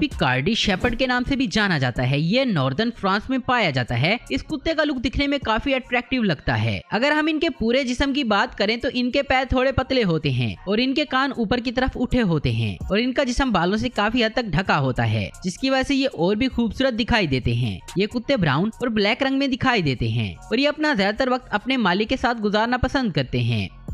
पिकार्डी shepherd के नाम से भी जाना जाता है ये नॉर्दर्न फ्रांस में पाया जाता है इस कुत्ते का लुक दिखने में काफी अट्रैक्टिव लगता है अगर हम इनके पूरे जिसम की बात करें तो इनके पैर थोड़े पतले होते हैं और इनके कान ऊपर की तरफ उठे होते हैं और इनका जिसम बालों से काफी हद तक ढका होता है जिसकी वजह से ये और भी खूबसूरत दिखाई देते हैं ये कुत्ते ब्राउन और ब्लैक रंग में दिखाई देते हैं और ये अपना ज्यादातर वक्त अपने मालिक के साथ गुजारना पसंद करते हैं